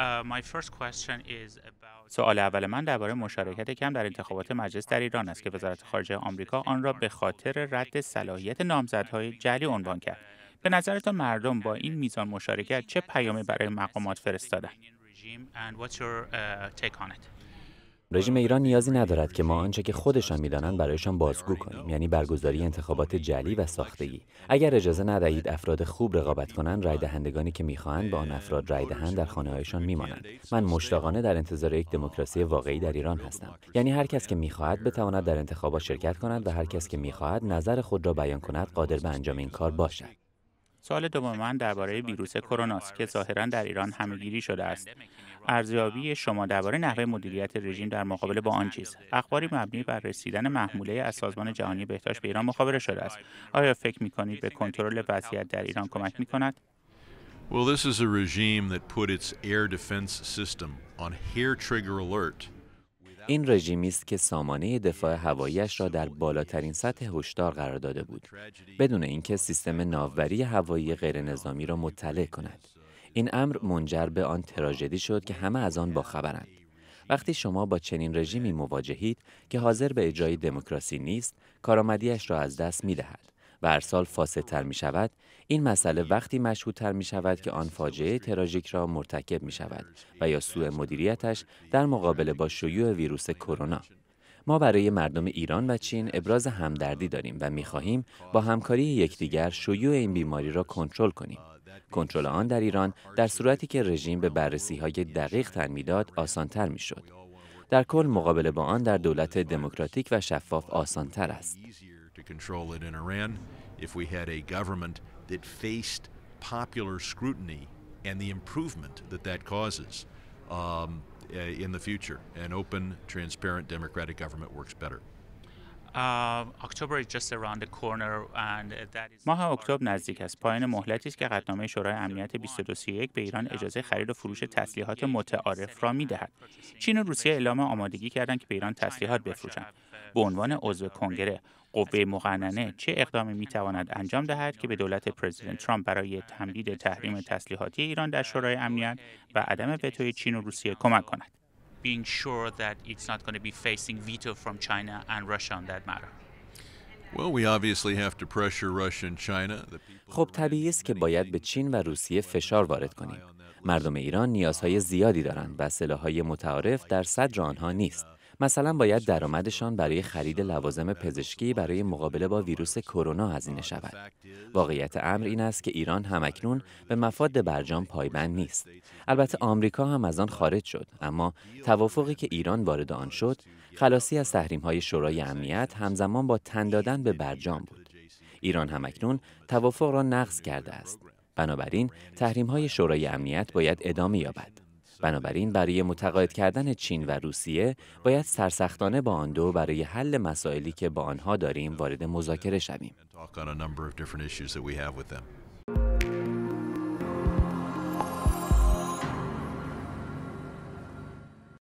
Uh, سوال اول من درباره مشارکت کم در انتخابات مجلس در ایران است که وزارت خارجه آمریکا آن را به خاطر رد صلاحیت نامزدهای جلی عنوان کرد. Uh, به نظرتان مردم با این میزان مشارکت چه پیامی برای مقامات فرستادند؟ رژیم ایران نیازی ندارد که ما آنچه که خودشان میدانند برایشان بازگو کنیم یعنی برگزاری انتخابات جلی و ساختگی اگر اجازه ندهید افراد خوب رقابت کنند رای دهندگانی که میخواهند به آن افراد رای دهند در خانه هایشان میمانند من مشتاقانه در انتظار یک دموکراسی واقعی در ایران هستم یعنی هر کس که میخواهد بتواند در انتخابات شرکت کند و هر کس که میخواهد نظر خود را بیان کند قادر به انجام این کار باشد سوال دوم من درباره ویروس کرونا که ظاهرا در ایران همگیری شده است ارزیابی شما درباره نحوه مدیریت رژیم در مقابله با آن چیز اخباری مبنی بر رسیدن محموله از سازمان جهانی بهداشت به ایران مخابره شده است آیا فکر می به کنترل وضعیت در ایران کمک می این رژیمی است که سامانه دفاع هواییش را در بالاترین سطح هشدار قرار داده بود بدون اینکه سیستم ناوری هوایی غیرنظامی را مطلع کند این امر منجر به آن تراژدی شد که همه از آن باخبرند وقتی شما با چنین رژیمی مواجهید که حاضر به اجرای دموکراسی نیست کارآمدیش را از دست می دهد و هر سال فاسدتر می شود این مسئله وقتی مشهودتر می شود که آن فاجعه تراژیک را مرتکب می شود و یا سوء مدیریتش در مقابله با شیوع ویروس کرونا ما برای مردم ایران و چین ابراز همدردی داریم و میخواهیم با همکاری یکدیگر شیوع این بیماری را کنترل کنیم. کنترل آن در ایران در صورتی که رژیم به بررسی های دقیق تن میداد آسانتر میشد. در کل مقابله با آن در دولت دموکراتیک و شفاف تر است. Uh, in the future. An open, transparent, democratic government works better. Uh, uh, ماه اکتبر نزدیک است پایان مهلتی است که قدنامه شورای امنیت 2231 به ایران اجازه خرید و فروش تسلیحات متعارف را میدهد چین و روسیه اعلام آمادگی کردند که به ایران تسلیحات بفروشند به عنوان عضو کنگره قوه مقننه چه اقدامی میتواند انجام دهد که به دولت پرزیدنت ترامپ برای تمدید تحریم تسلیحاتی ایران در شورای امنیت و عدم وتوی چین و روسیه کمک کند being sure that it's not going to be facing veto from China and Russia on that matter. خب طبیعی است که باید به چین و روسیه فشار وارد کنیم. مردم ایران نیازهای زیادی دارند و سلاحهای متعارف در صدر آنها نیست. مثلا باید درآمدشان برای خرید لوازم پزشکی برای مقابله با ویروس کرونا هزینه شود. واقعیت امر این است که ایران همکنون به مفاد برجام پایبند نیست. البته آمریکا هم از آن خارج شد، اما توافقی که ایران وارد آن شد، خلاصی از های شورای امنیت همزمان با تن دادن به برجام بود. ایران همکنون توافق را نقض کرده است. بنابراین تحریم های شورای امنیت باید ادامه یابد. بنابراین برای متقاعد کردن چین و روسیه باید سرسختانه با آن دو برای حل مسائلی که با آنها داریم وارد مذاکره شویم.